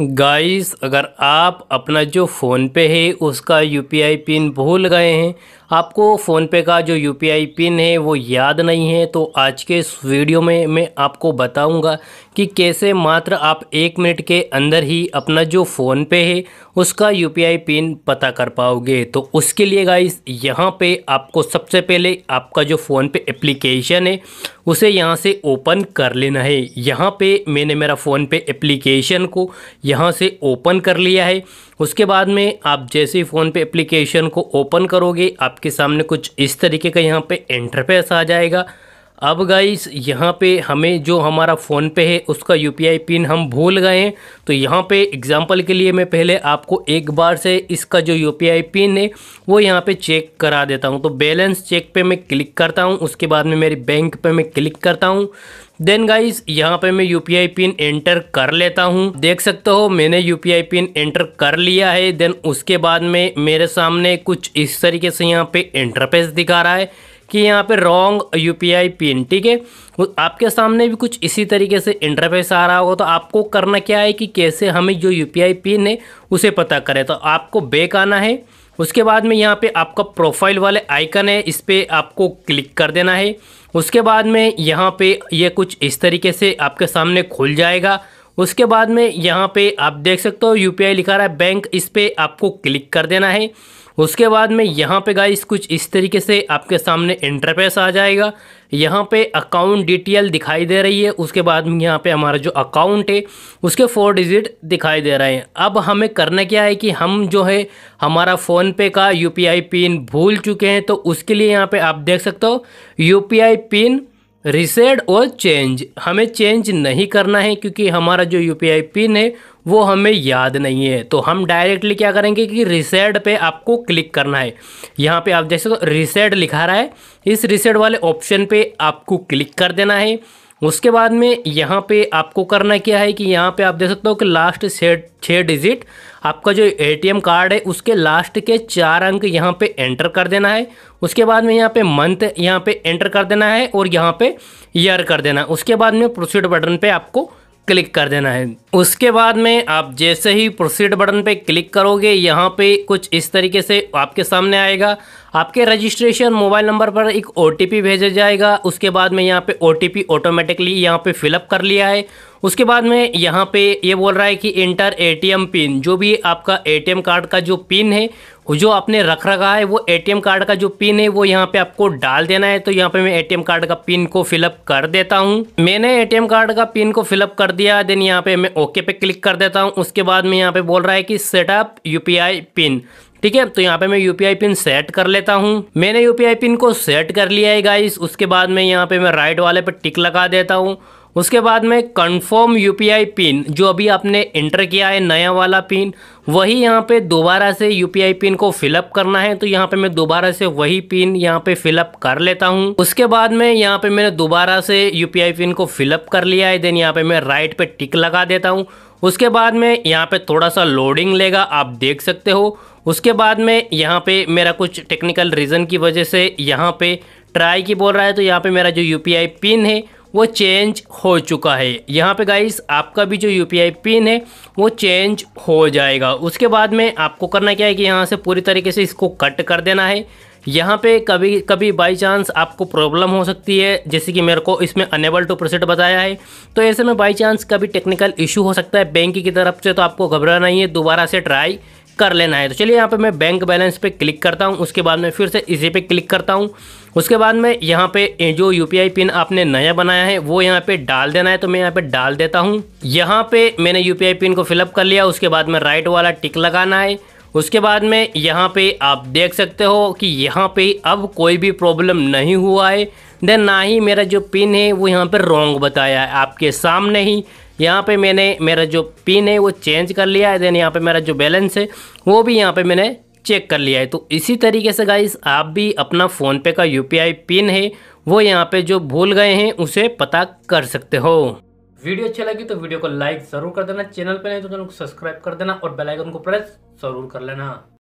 guys अगर आप अपना जो फ़ोन पे है उसका यूपीआई पिन भूल गए हैं आपको फ़ोनपे का जो यू पिन है वो याद नहीं है तो आज के इस वीडियो में मैं आपको बताऊंगा कि कैसे मात्र आप एक मिनट के अंदर ही अपना जो फ़ोनपे है उसका यू पिन पता कर पाओगे तो उसके लिए गाइस यहाँ पे आपको सबसे पहले आपका जो फ़ोनपे एप्लीकेशन है उसे यहाँ से ओपन कर लेना है यहाँ पे मैंने मेरा फ़ोनपे एप्लीकेशन को यहाँ से ओपन कर लिया है उसके बाद में आप जैसे ही फ़ोन पे एप्लीकेशन को ओपन करोगे आपके सामने कुछ इस तरीके का यहाँ पे इंटरफेस आ जाएगा अब गाइस यहाँ पे हमें जो हमारा फ़ोन पे है उसका यू पिन हम भूल गए हैं तो यहाँ पे एग्जांपल के लिए मैं पहले आपको एक बार से इसका जो यू पिन है वो यहाँ पे चेक करा देता हूँ तो बैलेंस चेक पे मैं क्लिक करता हूँ उसके बाद में मेरी बैंक पे मैं क्लिक करता हूँ देन गाइस यहाँ पे मैं यू पिन एंटर कर लेता हूँ देख सकते हो मैंने यू पिन एंटर कर लिया है देन उसके बाद में मेरे सामने कुछ इस तरीके से यहाँ पे इंटरपेस दिखा रहा है कि यहाँ पे रॉन्ग यू पिन ठीक है आपके सामने भी कुछ इसी तरीके से इंटरफेस आ रहा होगा तो आपको करना क्या है कि कैसे हमें जो यू पिन है उसे पता करें तो आपको बेक आना है उसके बाद में यहाँ पे आपका प्रोफाइल वाले आइकन है इस पर आपको क्लिक कर देना है उसके बाद में यहाँ पे ये यह कुछ इस तरीके से आपके सामने खुल जाएगा उसके बाद में यहाँ पे आप देख सकते हो यूपीआई लिखा रहा है बैंक इस पर आपको क्लिक कर देना है उसके बाद में यहाँ पे गाइस कुछ इस तरीके से आपके सामने इंटरफेस आ जाएगा यहाँ पे अकाउंट डिटेल दिखाई दे रही है उसके बाद में यहाँ पे हमारा जो अकाउंट है उसके फोर डिजिट दिखाई दे रहे हैं अब हमें करना क्या है कि हम जो है हमारा फ़ोन पे का यूपीआई पिन भूल चुके हैं तो उसके लिए यहाँ पे आप देख सकते हो यू पिन रिसेड और चेंज हमें चेंज नहीं करना है क्योंकि हमारा जो यू पिन है वो हमें याद नहीं है तो हम डायरेक्टली क्या करेंगे कि रिसेड पे आपको क्लिक करना है यहाँ पे आप जैसे तो रिसेड लिखा रहा है इस रिसेड वाले ऑप्शन पे आपको क्लिक कर देना है उसके बाद में यहाँ पे आपको करना क्या है कि यहाँ पे आप देख सकते हो कि लास्ट छः डिजिट आपका जो एटीएम कार्ड है उसके लास्ट के चार अंक यहाँ पे एंटर कर देना है उसके बाद में यहाँ पे मंथ यहाँ पे एंटर कर देना है और यहाँ पे ईयर कर देना है उसके बाद में प्रोसीड बटन पे आपको क्लिक कर देना है उसके बाद में आप जैसे ही प्रोसीड बटन पे क्लिक करोगे यहाँ पे कुछ इस तरीके से आपके सामने आएगा आपके रजिस्ट्रेशन मोबाइल नंबर पर एक ओ भेजा जाएगा उसके बाद में यहाँ पे ओ ऑटोमेटिकली यहाँ पे फिलअप कर लिया है उसके बाद में यहाँ पे ये बोल रहा है कि इंटर एटीएम पिन जो भी आपका एटीएम कार्ड का जो पिन है जो आपने रख रखा है वो एटीएम कार्ड का जो पिन है वो यहाँ पे आपको डाल देना है तो यहाँ पे मैं एटीएम कार्ड का पिन को फिलअप कर देता हूँ मैंने एटीएम कार्ड का पिन को फिलअप कर दिया देन यहाँ पे मैं ओके पे क्लिक कर देता हूँ उसके बाद में यहाँ पे बोल रहा है कि सेटअप यू पिन ठीक है तो यहाँ पे मैं यूपीआई पिन सेट कर लेता हूँ मैंने यूपीआई पिन को सेट कर लिया है गाइस उसके बाद में यहाँ पे मैं राइट वाले पर टिक लगा देता हूँ उसके बाद में कंफर्म यूपीआई पिन जो अभी आपने एंटर किया है नया वाला पिन वही यहाँ पे दोबारा से यूपीआई पिन को फिलअप करना है तो यहाँ पे मैं दोबारा से वही पिन यहाँ पे फिलअप कर लेता हूँ उसके बाद में यहाँ पे मैंने दोबारा से यूपीआई पिन को फिलअप कर लिया है देन यहाँ पे मैं राइट पे टिक लगा देता हूँ उसके बाद में यहाँ पे थोड़ा सा लोडिंग लेगा आप देख सकते हो उसके बाद में यहाँ पे मेरा कुछ टेक्निकल रीज़न की वजह से यहाँ पे ट्राई की बोल रहा है तो यहाँ पे मेरा जो यूपीआई पिन है वो चेंज हो चुका है यहाँ पे गाइस आपका भी जो यू पिन है वो चेंज हो जाएगा उसके बाद में आपको करना क्या है कि यहाँ से पूरी तरीके से इसको कट कर देना है यहाँ पे कभी कभी बाई चांस आपको प्रॉब्लम हो सकती है जैसे कि मेरे को इसमें अनेबल टू प्रोसीड बताया है तो ऐसे में बाई चांस कभी टेक्निकल इशू हो सकता है बैंक की तरफ से तो आपको घबराना ही है दोबारा से ट्राई कर लेना है तो चलिए यहाँ पे मैं बैंक बैलेंस पे क्लिक करता हूँ उसके बाद में फिर से इसी पे क्लिक करता हूँ उसके बाद में यहाँ पे जो यू पिन आपने नया बनाया है वो यहाँ पे डाल देना है तो मैं यहाँ पे डाल देता हूँ यहाँ पे मैंने यू पिन को फिलअप कर लिया उसके बाद में राइट वाला टिक लगाना है उसके बाद में यहाँ पे आप देख सकते हो कि यहाँ पे अब कोई भी प्रॉब्लम नहीं हुआ है देन ना ही मेरा जो पिन है वो यहाँ पर रॉन्ग बताया है आपके सामने ही यहाँ पे मैंने मेरा जो पिन है वो चेंज कर लिया है देन यहाँ पे मेरा जो बैलेंस है वो भी यहाँ पे मैंने चेक कर लिया है तो इसी तरीके से गाइस आप भी अपना फ़ोनपे का यू पिन है वो यहाँ पे जो भूल गए हैं उसे पता कर सकते हो वीडियो अच्छी लगी तो वीडियो को लाइक ज़रूर कर देना चैनल पर नहीं तो चैनल को सब्सक्राइब कर देना और बेलाइकन को प्रेस ज़रूर कर लेना